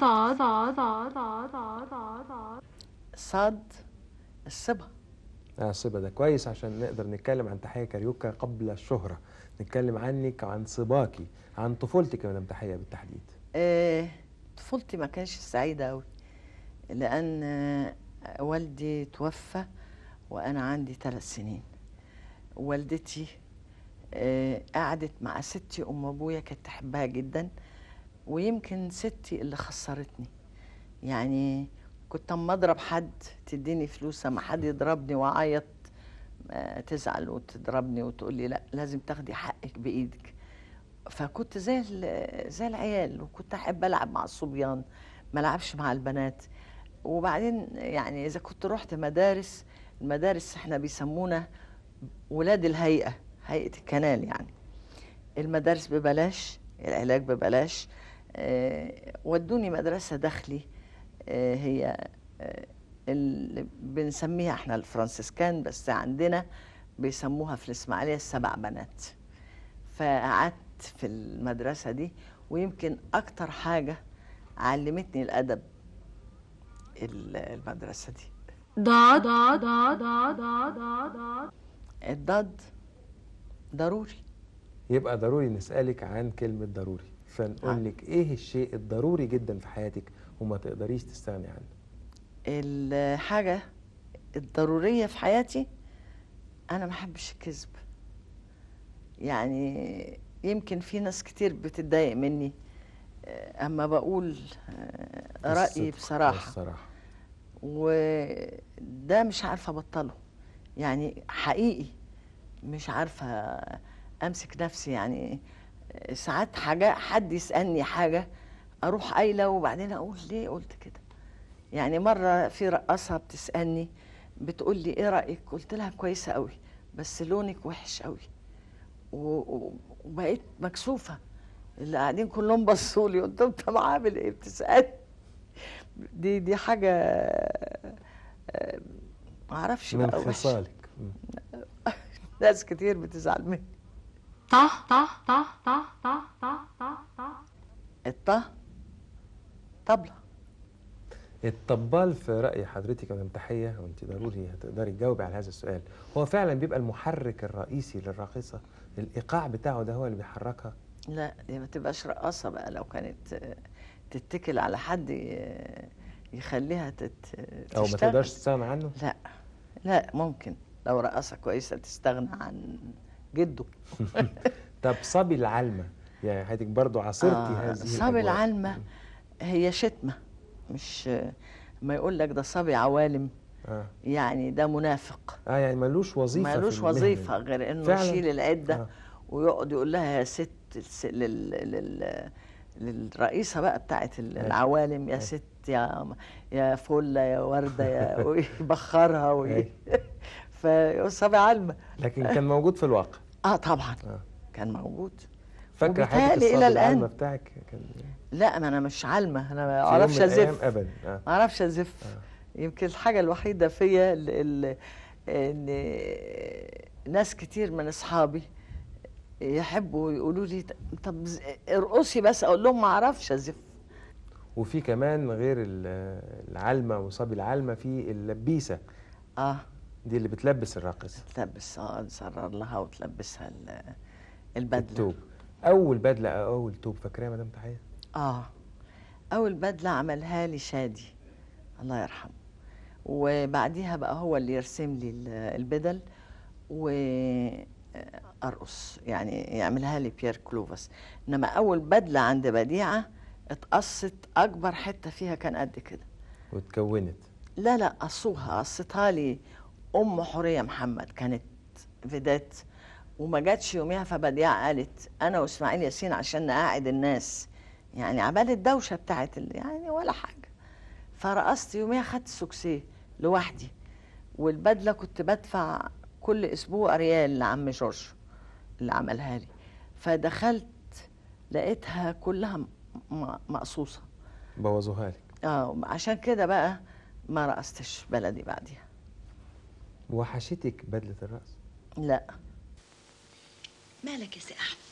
صاد صاد صاد صاد صاد صاد الصبا اه الصبا ده كويس عشان نقدر نتكلم عن تحية كاريوكا قبل الشهرة نتكلم عنك عن صباكي عن طفولتك يا مدام تحية بالتحديد ايه طفولتي ما كانش سعيدة قوي لأن آه، والدي توفى وأنا عندي ثلاث سنين والدتي آه، قعدت مع ستي أم أبويا كانت تحبها جدا ويمكن ستي اللي خسرتني يعني كنت اما اضرب حد تديني فلوس اما حد يضربني واعيط آه، تزعل وتضربني وتقول لي لا لازم تاخدي حقك بايدك فكنت زي زي العيال وكنت احب العب مع الصبيان ما العبش مع البنات وبعدين يعني اذا كنت رحت مدارس المدارس احنا بيسمونا ولاد الهيئه هيئه الكنال يعني المدارس ببلاش العلاج ببلاش آه، ودوني مدرسة داخلي آه، هي آه، اللي بنسميها احنا الفرنسيسكان بس عندنا بيسموها في الإسماعيلية السبع بنات فقعدت في المدرسة دي ويمكن أكتر حاجة علمتني الأدب المدرسة دي ضاد ضاد ضاد ضاد الضاد ضروري يبقى ضروري نسألك عن كلمة ضروري فنقول لك ايه الشيء الضروري جدا في حياتك وما تقدريش تستغني عنه الحاجه الضروريه في حياتي انا ما بحبش الكذب يعني يمكن في ناس كتير بتتضايق مني اما بقول آه، رايي بصراحه الصراحه وده مش عارفه ابطله يعني حقيقي مش عارفه امسك نفسي يعني ساعات حاجة حد يسألني حاجة أروح قايلة وبعدين أقول ليه قلت كده يعني مرة في رقصه بتسألني بتقول لي إيه رأيك قلت لها كويسة قوي بس لونك وحش قوي وبقيت مكسوفة اللي قاعدين كلهم بصوا لي قلت لهم طب عامل إيه بتسألني دي دي حاجة آه، معرفش بقى من خصالك ناس كتير بتزعل مني ط ط ط ط ط ط ط الط طبلة الطبال في رأي حضرتك يا تحية وانت ضروري هتقدري تجاوبي على هذا السؤال هو فعلا بيبقى المحرك الرئيسي للراقصة الإيقاع بتاعه ده هو اللي بيحركها لا دي ما تبقاش رقاصة بقى لو كانت تتكل على حد يخليها تشتغل أو ما تقدرش تستغنى عنه لا لا ممكن لو رقاصة كويسة تستغنى عن جده طب صبي العلمة يعني حضرتك برضو عاصرتي آه هذه صبي العلمة هي شتمة مش ما يقول لك ده صبي عوالم آه. يعني ده منافق اه يعني ملوش وظيفه ملوش وظيفه غير انه يشيل العده آه. ويقعد يقول لها يا ست لل... لل... للرئيسه بقى بتاعه آه. العوالم يا آه. ست يا يا فله يا ورده يا ويبخرها وي... آه. فصابي عالمه لكن كان موجود في الواقع اه طبعا آه. كان موجود فاكره حضرتك الى الان بتاعك كان لا ما انا مش عالمه انا ما اعرفش ازف ابدا آه. ما اعرفش ازف آه. يمكن الحاجه الوحيده فيا ان ناس كتير من اصحابي يحبوا يقولوا لي طب ارقصي بس اقول لهم ما اعرفش ازف وفي كمان غير العلمه وصبي العلمه في اللبيسه اه دي اللي بتلبس الراقصه بتلبس اه تسرر لها وتلبسها البدله التوب اول بدله او اول توب فاكراها مدام تحيه اه اول بدله عملها لي شادي الله يرحمه وبعديها بقى هو اللي يرسم لي البدل و آه، ارقص يعني يعملها لي بيير كلوفاس انما اول بدله عند بديعه اتقصت اكبر حته فيها كان قد كده واتكونت لا لا قصوها قصتها لي ام حوريه محمد كانت فيدات وما جاتش يوميها فبديعه قالت انا واسماعيل ياسين عشان نقعد الناس يعني عبال الدوشه بتاعت يعني ولا حاجه فرقصت يوميها خدت سوكسيه لوحدي والبدله كنت بدفع كل اسبوع ريال لعم جورج اللي عملها لي فدخلت لقيتها كلها مقصوصه بوظوها لك اه عشان كده بقى ما رقصتش بلدي بعديها وحشتك بدلة الرقص لا مالك يا سي أحمد